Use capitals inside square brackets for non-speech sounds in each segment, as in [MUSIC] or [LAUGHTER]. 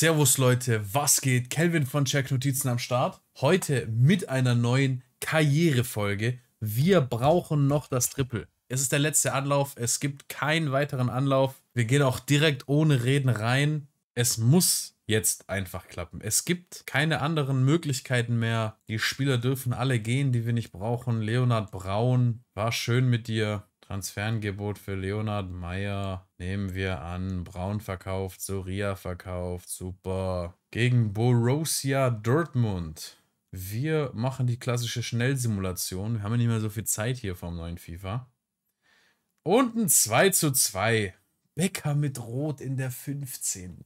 Servus Leute, was geht? Kelvin von Check Notizen am Start. Heute mit einer neuen Karrierefolge. Wir brauchen noch das Triple. Es ist der letzte Anlauf, es gibt keinen weiteren Anlauf. Wir gehen auch direkt ohne Reden rein. Es muss jetzt einfach klappen. Es gibt keine anderen Möglichkeiten mehr. Die Spieler dürfen alle gehen, die wir nicht brauchen. Leonard Braun, war schön mit dir. Transferangebot für Leonard Meyer nehmen wir an. Braun verkauft, Soria verkauft, super. Gegen Borussia Dortmund. Wir machen die klassische Schnellsimulation. Wir haben ja nicht mehr so viel Zeit hier vom neuen FIFA. Und ein 2 zu 2. Becker mit Rot in der 15.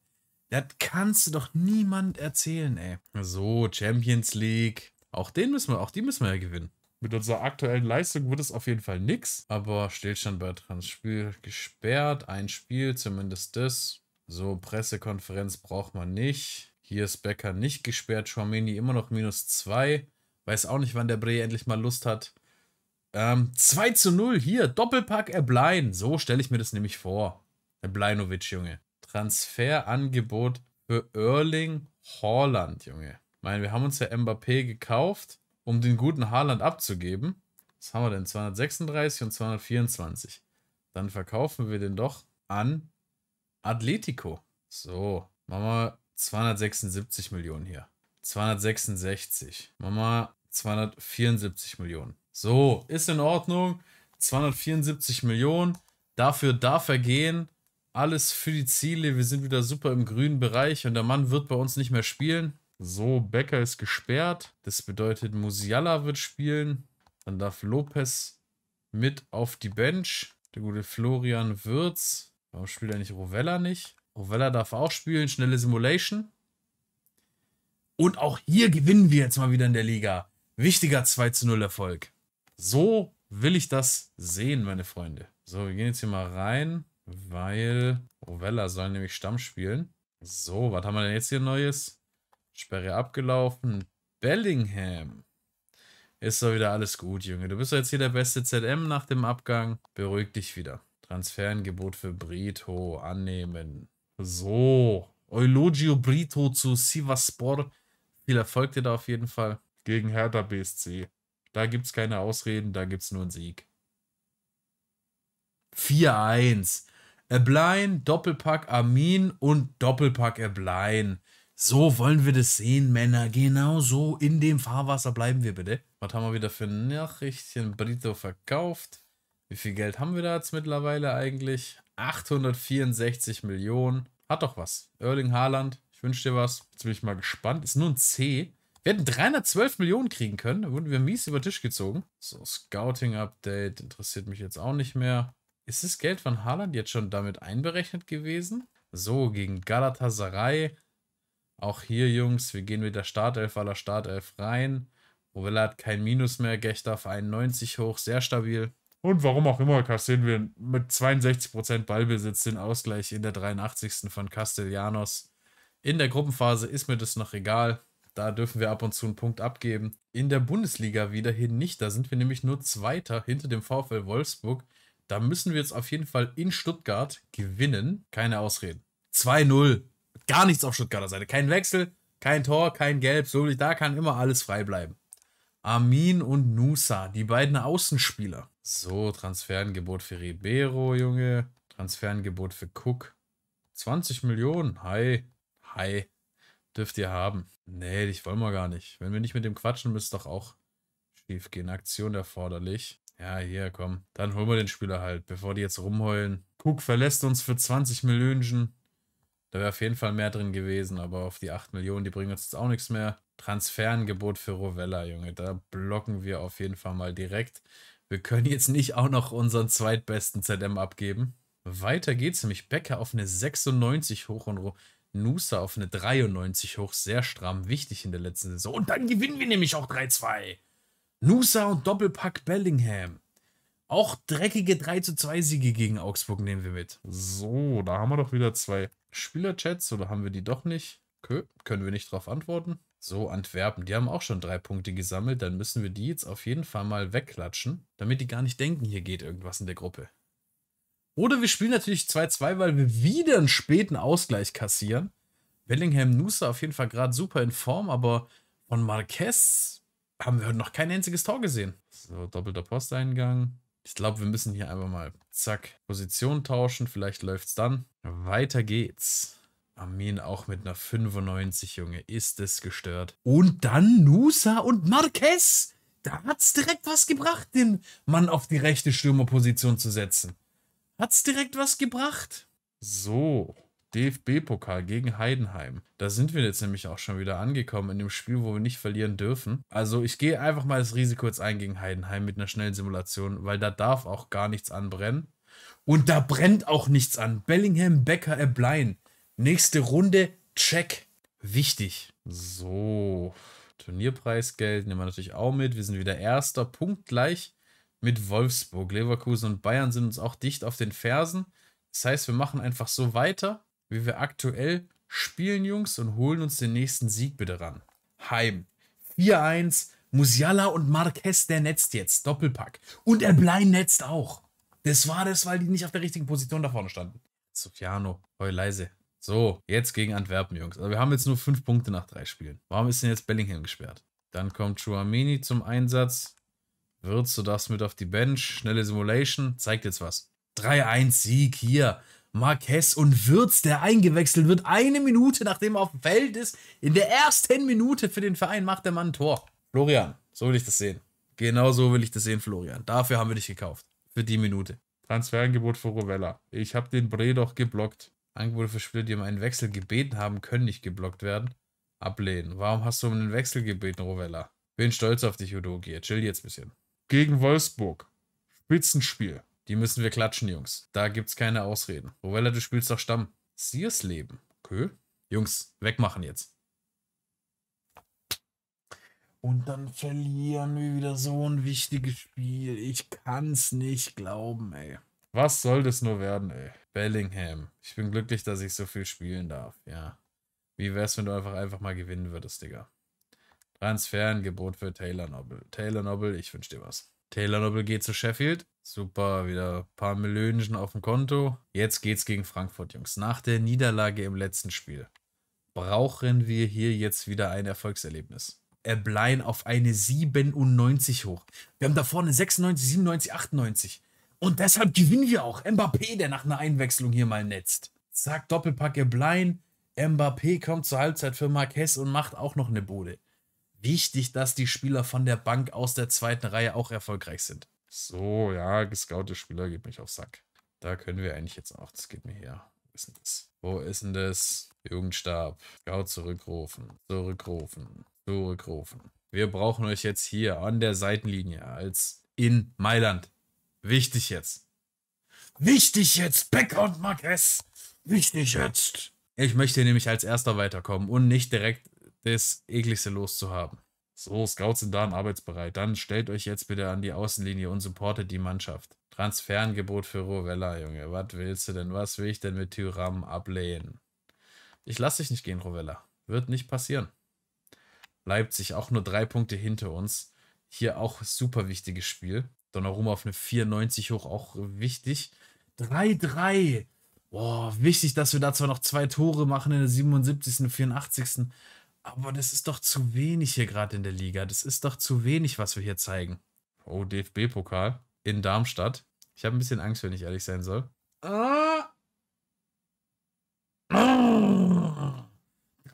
Das kannst du doch niemand erzählen, ey. So, Champions League. Auch den müssen wir, auch die müssen wir ja gewinnen. Mit unserer aktuellen Leistung wird es auf jeden Fall nichts. Aber Stillstand bei Transspiel gesperrt. Ein Spiel, zumindest das. So, Pressekonferenz braucht man nicht. Hier ist Becker nicht gesperrt. Schormini immer noch minus 2. Weiß auch nicht, wann der Bre endlich mal Lust hat. Ähm, 2 zu 0 hier. Doppelpack Erblein. So stelle ich mir das nämlich vor. Erbleinovic, Junge. Transferangebot für Erling Haaland, Junge. Ich meine, wir haben uns ja Mbappé gekauft um den guten Haaland abzugeben. Was haben wir denn? 236 und 224. Dann verkaufen wir den doch an Atletico. So, machen wir 276 Millionen hier. 266. Machen wir 274 Millionen. So, ist in Ordnung. 274 Millionen. Dafür darf er gehen. Alles für die Ziele. Wir sind wieder super im grünen Bereich und der Mann wird bei uns nicht mehr spielen. So, Becker ist gesperrt. Das bedeutet, Musiala wird spielen. Dann darf Lopez mit auf die Bench. Der gute Florian Würz. Warum spielt er nicht Rovella nicht? Rovella darf auch spielen. Schnelle Simulation. Und auch hier gewinnen wir jetzt mal wieder in der Liga. Wichtiger 2 zu 0 Erfolg. So will ich das sehen, meine Freunde. So, wir gehen jetzt hier mal rein, weil Rovella soll nämlich Stamm spielen. So, was haben wir denn jetzt hier Neues? Sperre abgelaufen. Bellingham. Ist doch wieder alles gut, Junge. Du bist doch jetzt hier der beste ZM nach dem Abgang. Beruhig dich wieder. Transferangebot für Brito annehmen. So. Eulogio Brito zu Sivaspor. Viel Erfolg dir da auf jeden Fall. Gegen Hertha BSC. Da gibt es keine Ausreden, da gibt es nur einen Sieg. 4-1. Eblein, Doppelpack Amin und Doppelpack Eblein. So wollen wir das sehen, Männer. Genau so. In dem Fahrwasser bleiben wir bitte. Was haben wir wieder für ein Nachrichtchen? Brito verkauft. Wie viel Geld haben wir da jetzt mittlerweile eigentlich? 864 Millionen. Hat doch was. Erling Haaland, ich wünsche dir was. Jetzt bin ich mal gespannt. Ist nur ein C. Wir hätten 312 Millionen kriegen können. Da wurden wir mies über den Tisch gezogen. So, Scouting-Update interessiert mich jetzt auch nicht mehr. Ist das Geld von Haaland jetzt schon damit einberechnet gewesen? So, gegen Galatasaray auch hier, Jungs, wir gehen mit der Startelf aller Startelf rein. Rovella hat kein Minus mehr, Gechter auf 91 hoch, sehr stabil. Und warum auch immer kassieren wir mit 62% Ballbesitz den Ausgleich in der 83. von Castellanos. In der Gruppenphase ist mir das noch egal. Da dürfen wir ab und zu einen Punkt abgeben. In der Bundesliga wiederhin nicht. Da sind wir nämlich nur Zweiter hinter dem VfL Wolfsburg. Da müssen wir jetzt auf jeden Fall in Stuttgart gewinnen. Keine Ausreden. 2-0. Gar nichts auf Stuttgarter Seite. Kein Wechsel, kein Tor, kein Gelb. So, da kann immer alles frei bleiben. Armin und Nusa, die beiden Außenspieler. So, Transferangebot für Ribeiro, Junge. Transferangebot für Cook. 20 Millionen. Hi. Hi. Dürft ihr haben. Nee, dich wollen wir gar nicht. Wenn wir nicht mit dem quatschen, müsste doch auch schief gehen. Aktion erforderlich. Ja, hier, komm. Dann holen wir den Spieler halt, bevor die jetzt rumheulen. Cook verlässt uns für 20 Millionen. Da wäre auf jeden Fall mehr drin gewesen, aber auf die 8 Millionen, die bringen uns jetzt auch nichts mehr. Transferangebot für Rovella, Junge. Da blocken wir auf jeden Fall mal direkt. Wir können jetzt nicht auch noch unseren zweitbesten ZM abgeben. Weiter geht's nämlich. Becker auf eine 96 hoch und Nusa auf eine 93 hoch. Sehr stramm, wichtig in der letzten Saison. Und dann gewinnen wir nämlich auch 3-2. Nusa und Doppelpack Bellingham. Auch dreckige 3 zu 2 Siege gegen Augsburg nehmen wir mit. So, da haben wir doch wieder zwei Spielerchats oder haben wir die doch nicht? Okay, können wir nicht darauf antworten. So, Antwerpen, die haben auch schon drei Punkte gesammelt. Dann müssen wir die jetzt auf jeden Fall mal wegklatschen, damit die gar nicht denken, hier geht irgendwas in der Gruppe. Oder wir spielen natürlich 2-2, weil wir wieder einen späten Ausgleich kassieren. Bellingham Nusa auf jeden Fall gerade super in Form, aber von Marquez haben wir heute noch kein einziges Tor gesehen. So, doppelter Posteingang. Ich glaube, wir müssen hier einfach mal, zack, Position tauschen. Vielleicht läuft es dann. Weiter geht's. Armin auch mit einer 95, Junge. Ist es gestört. Und dann Nusa und Marquez. Da hat es direkt was gebracht, den Mann auf die rechte Stürmerposition zu setzen. Hat es direkt was gebracht. So, DFB-Pokal gegen Heidenheim. Da sind wir jetzt nämlich auch schon wieder angekommen in dem Spiel, wo wir nicht verlieren dürfen. Also ich gehe einfach mal das Risiko jetzt ein gegen Heidenheim mit einer schnellen Simulation, weil da darf auch gar nichts anbrennen. Und da brennt auch nichts an. Bellingham, Becker, Eblein. Nächste Runde, check. Wichtig. So. Turnierpreisgeld nehmen wir natürlich auch mit. Wir sind wieder erster, punktgleich mit Wolfsburg. Leverkusen und Bayern sind uns auch dicht auf den Fersen. Das heißt, wir machen einfach so weiter wie wir aktuell spielen, Jungs, und holen uns den nächsten Sieg bitte ran. Heim. 4-1. Musiala und Marquez, der netzt jetzt. Doppelpack. Und der Blein netzt auch. Das war das, weil die nicht auf der richtigen Position da vorne standen. Sofiano, heu leise. So, jetzt gegen Antwerpen, Jungs. Also wir haben jetzt nur fünf Punkte nach drei Spielen. Warum ist denn jetzt Bellingham gesperrt? Dann kommt Chuamini zum Einsatz. Würz, du darfst mit auf die Bench. Schnelle Simulation. Zeigt jetzt was. 3-1 Sieg hier. Marquez und Würz, der eingewechselt wird, eine Minute nachdem er auf dem Feld ist. In der ersten Minute für den Verein macht der Mann ein Tor. Florian, so will ich das sehen. Genau so will ich das sehen, Florian. Dafür haben wir dich gekauft. Für die Minute. Transferangebot für Rovella. Ich habe den Bre doch geblockt. Angebote für Spieler, die um einen Wechsel gebeten haben, können nicht geblockt werden. Ablehnen. Warum hast du um einen Wechsel gebeten, Rovella? Bin stolz auf dich, Udogi. Chill jetzt ein bisschen. Gegen Wolfsburg. Spitzenspiel. Die müssen wir klatschen, Jungs. Da gibt's keine Ausreden. Rovella, du spielst doch Stamm. Sears Leben. Okay. Jungs, wegmachen jetzt. Und dann verlieren wir wieder so ein wichtiges Spiel. Ich kann's nicht glauben, ey. Was soll das nur werden, ey? Bellingham. Ich bin glücklich, dass ich so viel spielen darf. Ja. Wie wär's, wenn du einfach, einfach mal gewinnen würdest, Digga? Transferangebot für Taylor Noble. Taylor Noble, ich wünsch dir was. Taylor Noble geht zu Sheffield. Super, wieder ein paar Millionchen auf dem Konto. Jetzt geht's gegen Frankfurt, Jungs. Nach der Niederlage im letzten Spiel brauchen wir hier jetzt wieder ein Erfolgserlebnis. Erblind äh, auf eine 97 hoch. Wir haben da vorne 96, 97, 98. Und deshalb gewinnen wir auch. Mbappé, der nach einer Einwechslung hier mal netzt. Zack, Doppelpack Erblind. Mbappé kommt zur Halbzeit für Marquez und macht auch noch eine Bude. Wichtig, dass die Spieler von der Bank aus der zweiten Reihe auch erfolgreich sind. So, ja, gescoutete Spieler geht mich auf Sack. Da können wir eigentlich jetzt auch, das geht mir her. Wo ist denn das? Wo ist denn das? Jugendstab. Scout zurückrufen. Zurückrufen. Zurückrufen. Wir brauchen euch jetzt hier an der Seitenlinie als in Mailand. Wichtig jetzt. Wichtig jetzt, Becker und Marquez. Wichtig jetzt. Ich möchte nämlich als erster weiterkommen und nicht direkt das ekligste loszuhaben. So, Scouts sind da und arbeitsbereit. Dann stellt euch jetzt bitte an die Außenlinie und supportet die Mannschaft. Transferangebot für Rovella, Junge. Was willst du denn? Was will ich denn mit Tyram ablehnen? Ich lasse dich nicht gehen, Rovella. Wird nicht passieren. Leipzig auch nur drei Punkte hinter uns. Hier auch super wichtiges Spiel. Donnarumma auf eine 94 hoch, auch wichtig. 3-3. Boah, wichtig, dass wir da zwar noch zwei Tore machen in der 77. und 84. Aber das ist doch zu wenig hier gerade in der Liga. Das ist doch zu wenig, was wir hier zeigen. Oh, DFB-Pokal in Darmstadt. Ich habe ein bisschen Angst, wenn ich ehrlich sein soll. Ah. ah.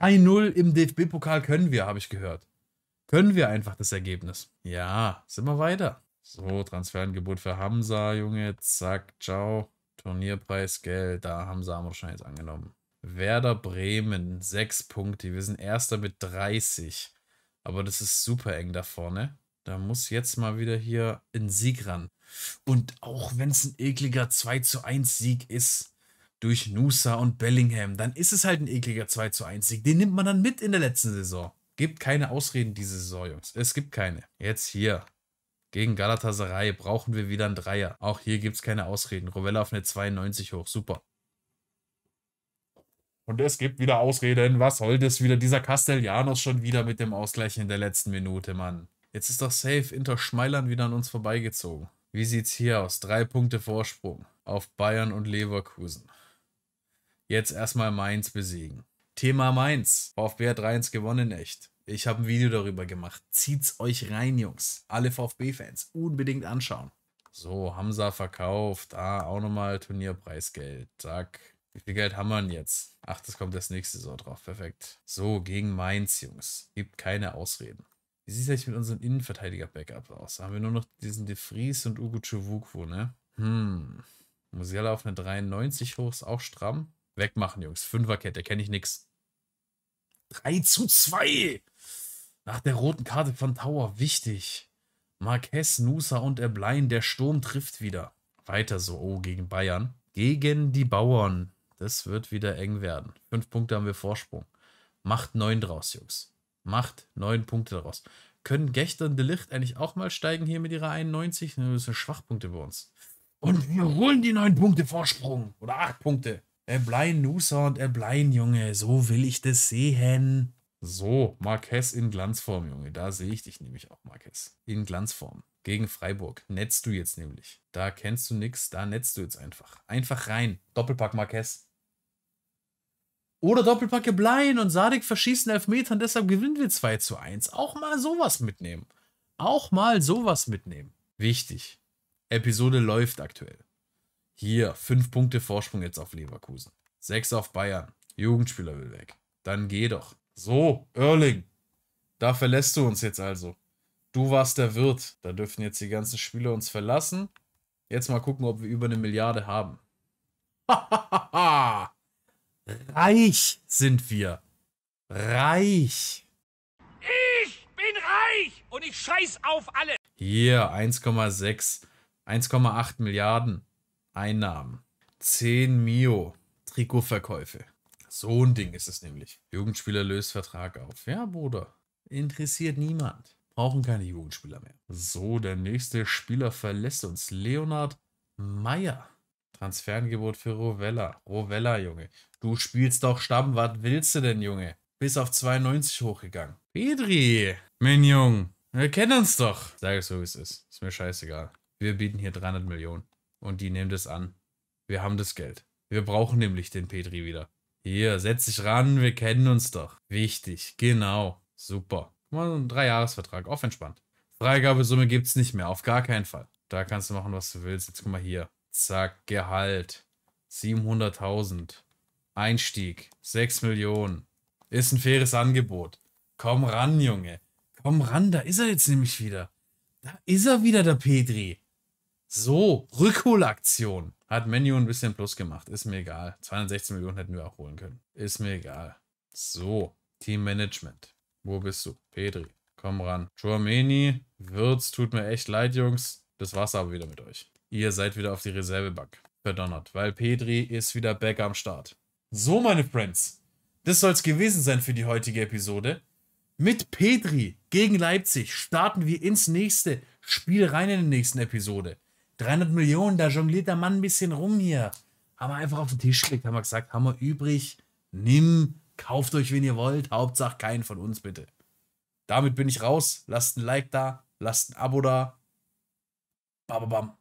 3-0 im DFB-Pokal können wir, habe ich gehört. Können wir einfach das Ergebnis. Ja, sind wir weiter. So, Transferangebot für Hamza, Junge. Zack, ciao. Turnierpreis, Geld. Da Hamza haben wir wahrscheinlich angenommen. Werder Bremen, 6 Punkte. Wir sind Erster mit 30. Aber das ist super eng da vorne. Da muss jetzt mal wieder hier ein Sieg ran. Und auch wenn es ein ekliger 2 zu 1 Sieg ist durch Nusa und Bellingham, dann ist es halt ein ekliger 2 zu 1 Sieg. Den nimmt man dann mit in der letzten Saison. Gibt keine Ausreden diese Saison, Jungs. Es gibt keine. Jetzt hier. Gegen Galatasaray brauchen wir wieder einen Dreier. Auch hier gibt es keine Ausreden. Rovella auf eine 92 hoch. Super. Und es gibt wieder Ausreden. Was soll das wieder? Dieser Castellanos schon wieder mit dem Ausgleich in der letzten Minute, Mann. Jetzt ist doch safe Inter Schmeilern wieder an uns vorbeigezogen. Wie sieht's hier aus? Drei Punkte Vorsprung auf Bayern und Leverkusen. Jetzt erstmal Mainz besiegen. Thema Mainz. VfB hat 3-1 gewonnen, echt. Ich habe ein Video darüber gemacht. Zieht's euch rein, Jungs. Alle VfB-Fans unbedingt anschauen. So, Hamza verkauft. Ah, auch nochmal Turnierpreisgeld. Zack. Wie viel Geld haben wir denn jetzt? Ach, das kommt das nächste Saison drauf. Perfekt. So, gegen Mainz, Jungs. Gibt keine Ausreden. Wie sieht es eigentlich mit unserem Innenverteidiger-Backup aus? Da haben wir nur noch diesen De Vries und Ugo Chivukwu, ne? Hm. Musiala auf eine 93 hoch, ist auch stramm. Wegmachen, Jungs. Fünferkette, kenne ich nix. 3 zu 2! Nach der roten Karte von Tower, wichtig. Marquez, Nusa und Erblein, der Sturm trifft wieder. Weiter so, oh, gegen Bayern. Gegen die Bauern. Das wird wieder eng werden. Fünf Punkte haben wir Vorsprung. Macht neun draus, Jungs. Macht neun Punkte daraus. Können Gechter und Delicht eigentlich auch mal steigen hier mit ihrer 91? Das sind Schwachpunkte bei uns. Und wir holen die neun Punkte Vorsprung. Oder acht Punkte. Erblein, Nusa und Erblein, Junge. So will ich das sehen. So, Marquez in Glanzform, Junge. Da sehe ich dich nämlich auch, Marquez. In Glanzform. Gegen Freiburg. Netzt du jetzt nämlich. Da kennst du nichts. da netzt du jetzt einfach. Einfach rein. Doppelpack, Marquez. Oder Doppelpacke Blein und Sadik verschießen Elfmeter und deshalb gewinnen wir 2 zu 1. Auch mal sowas mitnehmen. Auch mal sowas mitnehmen. Wichtig. Episode läuft aktuell. Hier, 5 Punkte Vorsprung jetzt auf Leverkusen. 6 auf Bayern. Jugendspieler will weg. Dann geh doch. So, Erling. Da verlässt du uns jetzt also. Du warst der Wirt. Da dürfen jetzt die ganzen Spieler uns verlassen. Jetzt mal gucken, ob wir über eine Milliarde haben. Hahaha. [LAUGHS] Reich sind wir. Reich. Ich bin reich und ich scheiß auf alle. Hier 1,6, 1,8 Milliarden Einnahmen. 10 Mio Trikotverkäufe. So ein Ding ist es nämlich. Jugendspieler löst Vertrag auf. Ja, Bruder. Interessiert niemand. Brauchen keine Jugendspieler mehr. So, der nächste Spieler verlässt uns. Leonard Meyer. Transferangebot für Rovella. Rovella, Junge. Du spielst doch Stamm, was willst du denn, Junge? Bis auf 92 hochgegangen. Pedri, mein Jung, wir kennen uns doch. Sag es so, wie es ist. Ist mir scheißegal. Wir bieten hier 300 Millionen. Und die nehmen das an. Wir haben das Geld. Wir brauchen nämlich den Pedri wieder. Hier, setz dich ran, wir kennen uns doch. Wichtig, genau. Super. Mal so einen Dreijahresvertrag, auf entspannt. Freigabesumme gibt's nicht mehr, auf gar keinen Fall. Da kannst du machen, was du willst. Jetzt guck mal hier. Zack, Gehalt. 700.000. Einstieg, 6 Millionen. Ist ein faires Angebot. Komm ran, Junge. Komm ran, da ist er jetzt nämlich wieder. Da ist er wieder, der Pedri. So, Rückholaktion. Hat Menu ein bisschen plus gemacht. Ist mir egal. 216 Millionen hätten wir auch holen können. Ist mir egal. So, Teammanagement. Wo bist du? Pedri. Komm ran. Chouameni, Wirtz, tut mir echt leid, Jungs. Das war's aber wieder mit euch. Ihr seid wieder auf die Reservebank verdonnert, weil Pedri ist wieder back am Start. So, meine Friends, das soll es gewesen sein für die heutige Episode. Mit Petri gegen Leipzig starten wir ins nächste Spiel rein in der nächsten Episode. 300 Millionen, da jongliert der Mann ein bisschen rum hier. Haben wir einfach auf den Tisch gelegt, haben wir gesagt, haben wir übrig, nimm, kauft euch, wen ihr wollt, Hauptsache keinen von uns bitte. Damit bin ich raus, lasst ein Like da, lasst ein Abo da. Bababam.